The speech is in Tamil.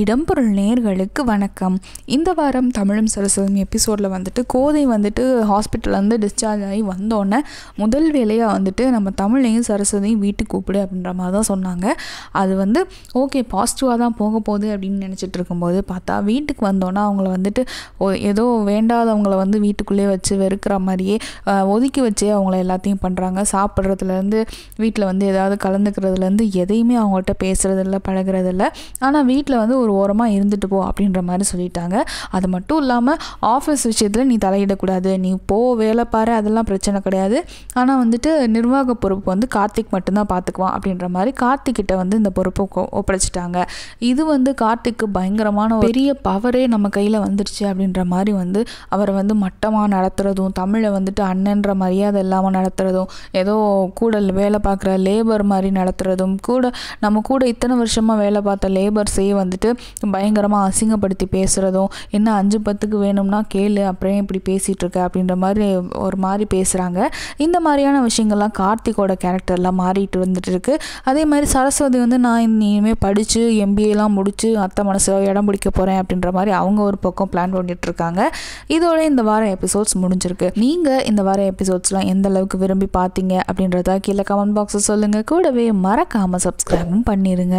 இடம்பொருள் நேர்களுக்கு வணக்கம் இந்த வாரம் தமிழும் சரஸ்வதம் எபிசோடில் வந்துட்டு கோதை வந்துட்டு ஹாஸ்பிட்டல்லேருந்து டிஸ்சார்ஜ் ஆகி வந்தோடனே முதல் வேலையாக வந்துட்டு நம்ம தமிழையும் சரஸ்வதியும் வீட்டுக்கு கூப்பிடு அப்படின்ற மாதிரி தான் சொன்னாங்க அது வந்து ஓகே பாசிட்டிவாக தான் போக போகுது அப்படின்னு நினச்சிட்டு இருக்கும்போது பார்த்தா வீட்டுக்கு வந்தோன்னே அவங்கள வந்துட்டு ஏதோ வேண்டாதவங்கள வந்து வீட்டுக்குள்ளே வச்சு வெறுக்கிற மாதிரியே ஒதுக்கி வச்சே அவங்கள எல்லாத்தையும் பண்ணுறாங்க சாப்பிட்றதுலேருந்து வீட்டில் வந்து ஏதாவது கலந்துக்கிறதுலேருந்து எதையுமே அவங்கள்ட்ட பேசுகிறதில்ல பழகிறதில்ல ஆனால் வீட்டில் வந்து ஒரு ஓரமாக இருந்துட்டு போ அப்படின்ற மாதிரி சொல்லிட்டாங்க அது மட்டும் இல்லாமல் ஆஃபீஸ் விஷயத்தில் நீ தலையிடக்கூடாது நீ போ வேலை பாரு அதெல்லாம் பிரச்சனை கிடையாது ஆனால் வந்துட்டு நிர்வாக பொறுப்பு வந்து கார்த்திக் மட்டும்தான் பார்த்துக்குவான் அப்படின்ற மாதிரி கிட்ட வந்து இந்த பொறுப்பை ஒப்படைச்சிட்டாங்க இது வந்து கார்த்திக்கு பயங்கரமான பெரிய பவரே நம்ம கையில் வந்துடுச்சு அப்படின்ற மாதிரி வந்து அவரை வந்து மட்டமாக நடத்துகிறதும் தமிழை வந்துட்டு அண்ணன்ற மரியாதை இல்லாமல் நடத்துகிறதும் ஏதோ கூட வேலை பார்க்குற லேபர் மாதிரி நடத்துகிறதும் கூட நம்ம கூட இத்தனை வருஷமாக வேலை பார்த்த லேபர்ஸே வந்துட்டு பயங்கரமாக அசிங்கப்படுத்தி பேசுகிறதும் என்ன அஞ்சு பத்துக்கு வேணும்னா கேளு அப்புறம் இப்படி பேசிகிட்டு இருக்க அப்படின்ற மாதிரி ஒரு மாதிரி பேசுகிறாங்க இந்த மாதிரியான விஷயங்கள்லாம் கார்த்திகோட கேரக்டர்லாம் மாறிட்டு வந்துட்டு இருக்கு அதே மாதிரி சரஸ்வதி வந்து நான் இனிமேல் படித்து எம்பிஏலாம் முடித்து அத்தை மனசில் இடம் பிடிக்க போகிறேன் அப்படின்ற மாதிரி அவங்க ஒரு பக்கம் பிளான் பண்ணிட்டு இருக்காங்க இதோட இந்த வார எபிசோட்ஸ் முடிஞ்சிருக்கு நீங்கள் இந்த வார எபிசோட்ஸ்லாம் எந்த அளவுக்கு விரும்பி பார்த்தீங்க அப்படின்றத கீழே கமெண்ட் பாக்ஸில் சொல்லுங்கள் கூடவே மறக்காமல் சப்ஸ்கிரைபும் பண்ணிடுங்க